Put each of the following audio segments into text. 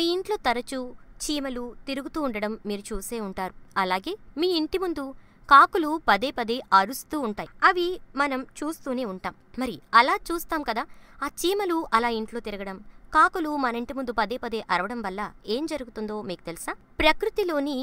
మీ ఇంట్లో తరచూ చీమలు తిరుగుతూ ఉండడం మీరు చూసే ఉంటారు అలాగే మీ ఇంటి ముందు కాకులు పదే పదే అరుస్తూ ఉంటాయి అవి మనం చూస్తూనే ఉంటాం మరి అలా చూస్తాం కదా ఆ చీమలు అలా ఇంట్లో తిరగడం కాకులు మన ఇంటి ముందు పదే పదే అరవడం వల్ల ఏం జరుగుతుందో మీకు తెలుసా ప్రకృతిలోని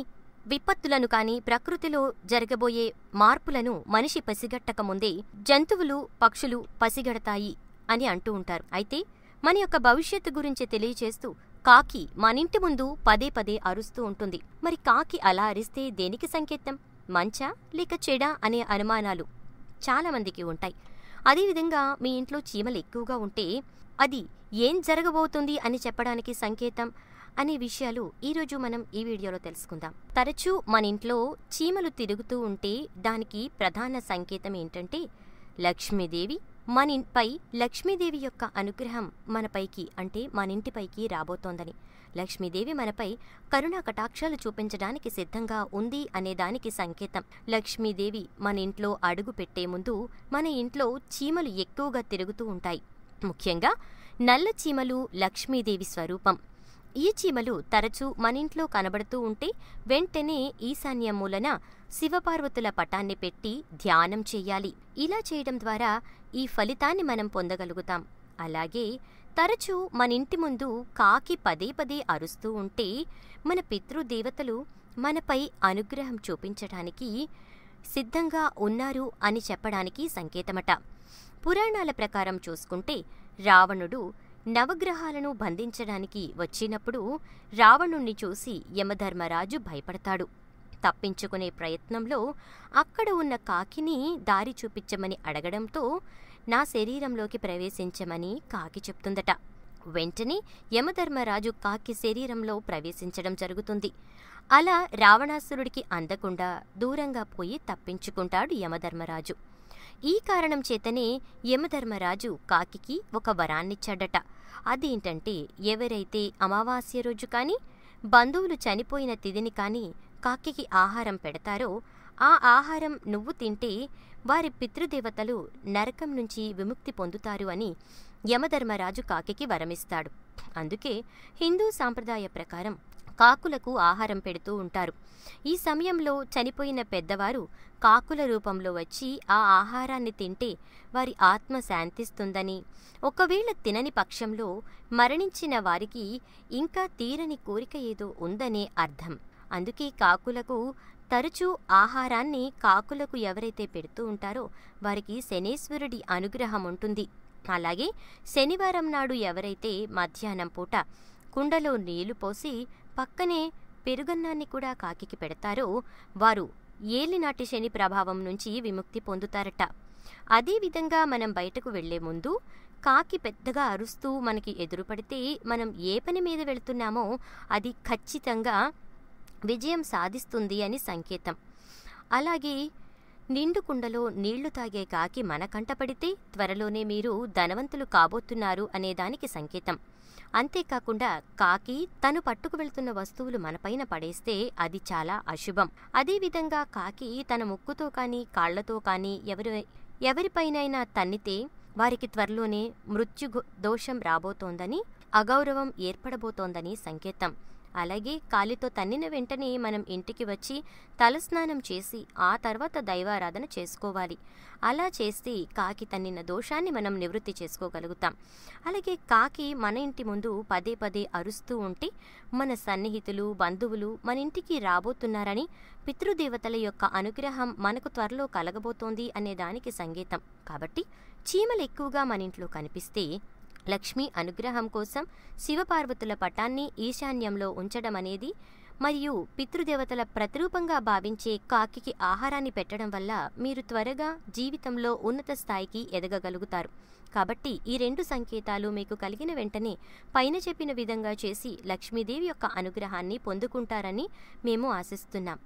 విపత్తులను కానీ ప్రకృతిలో జరగబోయే మార్పులను మనిషి పసిగట్టక ముందే జంతువులు పక్షులు పసిగడతాయి అని అంటూ ఉంటారు అయితే మన యొక్క భవిష్యత్తు గురించి తెలియచేస్తూ కాకి మనింటి ముందు పదే పదే అరుస్తూ ఉంటుంది మరి కాకి అలా అరిస్తే దేనికి సంకేతం మంచా లేక చెడా అనే అనుమానాలు చాలామందికి ఉంటాయి అదేవిధంగా మీ ఇంట్లో చీమలు ఎక్కువగా ఉంటే అది ఏం జరగబోతుంది అని చెప్పడానికి సంకేతం అనే విషయాలు ఈరోజు మనం ఈ వీడియోలో తెలుసుకుందాం తరచూ మన ఇంట్లో చీమలు తిరుగుతూ ఉంటే దానికి ప్రధాన సంకేతం ఏంటంటే లక్ష్మీదేవి మనపై లక్ష్మీదేవి యొక్క అనుగ్రహం మనపైకి అంటే మనింటిపైకి రాబోతోందని లక్ష్మీదేవి మనపై కరుణా కటాక్షాలు చూపించడానికి సిద్ధంగా ఉంది అనేదానికి సంకేతం లక్ష్మీదేవి మన ఇంట్లో అడుగు పెట్టే ముందు మన ఇంట్లో చీమలు ఎక్కువగా తిరుగుతూ ఉంటాయి ముఖ్యంగా నల్ల చీమలు లక్ష్మీదేవి స్వరూపం ఈ చీమలు తరచూ మనింట్లో కనబడుతూ ఉంటే వెంటనే ఈశాన్య మూలన శివపార్వతుల పటాన్ని పెట్టి ధ్యానం చేయాలి ఇలా చేయడం ద్వారా ఈ ఫలితాన్ని మనం పొందగలుగుతాం అలాగే తరచూ మన ఇంటి ముందు కాకి పదే పదే అరుస్తూ ఉంటే మన పితృదేవతలు మనపై అనుగ్రహం చూపించడానికి సిద్ధంగా ఉన్నారు అని చెప్పడానికి సంకేతమట పురాణాల ప్రకారం చూసుకుంటే రావణుడు నవగ్రహాలను బంధించడానికి వచ్చినప్పుడు రావణుణ్ణి చూసి యమధర్మరాజు భయపడతాడు తప్పించుకునే ప్రయత్నంలో అక్కడ ఉన్న కాకిని దారి చూపించమని అడగడంతో నా శరీరంలోకి ప్రవేశించమని కాకి చెప్తుందట వెంటనే యమధర్మరాజు కాకి శరీరంలో ప్రవేశించడం జరుగుతుంది అలా రావణాసురుడికి అందకుండా దూరంగా పోయి తప్పించుకుంటాడు యమధర్మరాజు ఈ కారణం చేతనే యమధర్మరాజు కాకికి ఒక వరాన్నిచ్చాడట అదేంటంటే ఎవరైతే అమావాస్య రోజు కానీ బంధువులు చనిపోయిన తిదిని కానీ కాకికి ఆహారం పెడతారో ఆ ఆహారం నువ్వు తింటే వారి పితృదేవతలు నరకం నుంచి విముక్తి పొందుతారు అని యమధర్మరాజు కాకికి వరమిస్తాడు అందుకే హిందూ సాంప్రదాయ ప్రకారం కాకులకు ఆహారం పెడుతూ ఉంటారు ఈ సమయంలో చనిపోయిన పెద్దవారు కాకుల రూపంలో వచ్చి ఆ ఆహారాన్ని తింటే వారి ఆత్మ శాంతిస్తుందని ఒకవేళ తినని పక్షంలో మరణించిన వారికి ఇంకా తీరని కోరిక ఏదో ఉందనే అర్థం అందుకే కాకులకు తరచూ ఆహారాన్ని కాకులకు ఎవరైతే పెడుతూ ఉంటారో వారికి శనేశ్వరుడి అనుగ్రహం ఉంటుంది అలాగే శనివారం నాడు ఎవరైతే మధ్యాహ్నం పూట కుండలో నీళ్లు పోసి పక్కనే పెరుగన్నాన్ని కూడా కాకికి పెడతారో వారు ఏలినాటి శని ప్రభావం నుంచి విముక్తి పొందుతారట అదేవిధంగా మనం బయటకు వెళ్లే ముందు కాకి పెద్దగా అరుస్తూ మనకి ఎదురుపడితే మనం ఏ పని మీద వెళుతున్నామో అది ఖచ్చితంగా విజయం సాధిస్తుంది అని సంకేతం అలాగే నిండు కుండలో నీళ్లు తాగే కాకి మన కంటపడితే త్వరలోనే మీరు ధనవంతులు కాబోతున్నారు అనేదానికి సంకేతం అంతేకాకుండా కాకి తను పట్టుకు వెళ్తున్న వస్తువులు మనపైన పడేస్తే అది చాలా అశుభం అదేవిధంగా కాకి తన ముక్కుతో కానీ కాళ్లతో కానీ ఎవరి ఎవరిపైనైనా తన్నితే వారికి త్వరలోనే మృత్యు దోషం రాబోతోందని అగౌరవం ఏర్పడబోతోందని సంకేతం అలాగే కాలితో తన్నిన వెంటనే మనం ఇంటికి వచ్చి తలస్నానం చేసి ఆ తర్వాత దైవారాధన చేసుకోవాలి అలా చేస్తే కాకి తన్నిన దోషాన్ని మనం నివృత్తి చేసుకోగలుగుతాం అలాగే కాకి మన ఇంటి ముందు పదే పదే అరుస్తూ ఉంటే మన సన్నిహితులు బంధువులు మన ఇంటికి రాబోతున్నారని పితృదేవతల యొక్క అనుగ్రహం మనకు త్వరలో కలగబోతోంది అనే దానికి సంగీతం కాబట్టి చీమలు ఎక్కువగా మన ఇంట్లో కనిపిస్తే లక్ష్మి అనుగ్రహం కోసం శివపార్వతుల పటాన్ని ఈశాన్యంలో ఉంచడం అనేది మరియు పితృదేవతల ప్రతిరూపంగా భావించే కాకికి ఆహారాన్ని పెట్టడం వల్ల మీరు త్వరగా జీవితంలో ఉన్నత స్థాయికి ఎదగగలుగుతారు కాబట్టి ఈ రెండు సంకేతాలు మీకు కలిగిన వెంటనే పైన చెప్పిన విధంగా చేసి లక్ష్మీదేవి యొక్క అనుగ్రహాన్ని పొందుకుంటారని మేము ఆశిస్తున్నాం